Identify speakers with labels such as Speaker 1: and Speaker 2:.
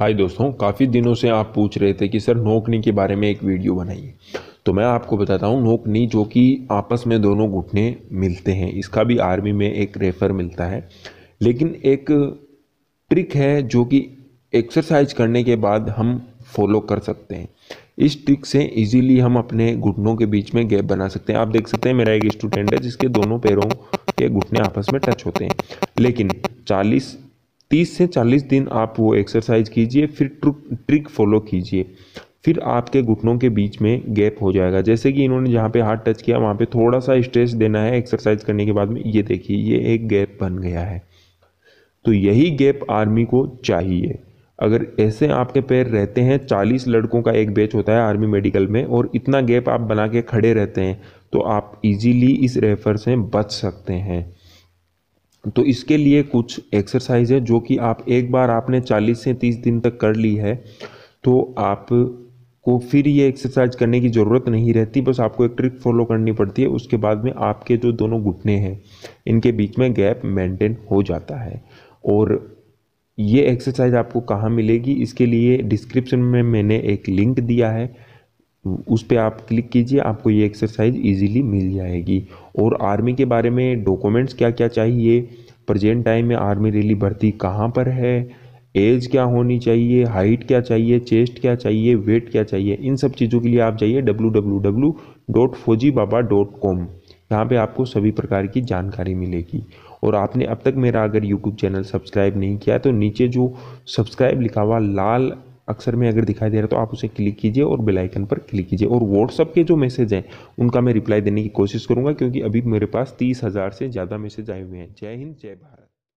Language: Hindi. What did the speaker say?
Speaker 1: हाय दोस्तों काफ़ी दिनों से आप पूछ रहे थे कि सर नोकनी के बारे में एक वीडियो बनाइए तो मैं आपको बताता हूँ नोकनी जो कि आपस में दोनों घुटने मिलते हैं इसका भी आर्मी में एक रेफर मिलता है लेकिन एक ट्रिक है जो कि एक्सरसाइज करने के बाद हम फॉलो कर सकते हैं इस ट्रिक से इजीली हम अपने घुटनों के बीच में गैप बना सकते हैं आप देख सकते हैं मेरा एक स्टूडेंट है जिसके दोनों पैरों के घुटने आपस में टच होते हैं लेकिन 40 तीस से चालीस दिन आप वो एक्सरसाइज कीजिए फिर ट्रिक फॉलो कीजिए फिर आपके घुटनों के बीच में गैप हो जाएगा जैसे कि इन्होंने जहाँ पे हाथ टच किया वहाँ पे थोड़ा सा स्ट्रेस देना है एक्सरसाइज करने के बाद में ये देखिए ये एक गैप बन गया है तो यही गैप आर्मी को चाहिए अगर ऐसे आपके पैर रहते हैं चालीस लड़कों का एक बैच होता है आर्मी मेडिकल में और इतना गैप आप बना के खड़े रहते हैं तो आप इजीली इस रेफर से बच सकते हैं तो इसके लिए कुछ एक्सरसाइज है जो कि आप एक बार आपने 40 से 30 दिन तक कर ली है तो आप को फिर ये एक्सरसाइज करने की ज़रूरत नहीं रहती बस आपको एक ट्रिक फॉलो करनी पड़ती है उसके बाद में आपके जो दोनों घुटने हैं इनके बीच में गैप मेंटेन हो जाता है और ये एक्सरसाइज आपको कहाँ मिलेगी इसके लिए डिस्क्रिप्शन में मैंने एक लिंक दिया है उस पर आप क्लिक कीजिए आपको ये एक्सरसाइज इजीली मिल जाएगी और आर्मी के बारे में डॉक्यूमेंट्स क्या क्या चाहिए प्रजेंट टाइम में आर्मी रैली भर्ती कहाँ पर है एज क्या होनी चाहिए हाइट क्या चाहिए चेस्ट क्या चाहिए वेट क्या चाहिए इन सब चीज़ों के लिए आप जाइए W W W dot Fauji Baba dot com यहाँ पर आपको सभी प्रकार की जानकारी मिलेगी और आपने अब तक मेरा अगर यूट्यूब चैनल सब्सक्राइब नहीं किया तो नीचे जो सब्सक्राइब लिखा हुआ लाल अक्सर में अगर दिखाई दे रहा है तो आप उसे क्लिक कीजिए और बेल आइकन पर क्लिक कीजिए और व्हाट्सअप के जो मैसेज हैं उनका मैं रिप्लाई देने की कोशिश करूँगा क्योंकि अभी मेरे पास तीस हज़ार से ज़्यादा मैसेज आए हुए हैं जय हिंद जय भारत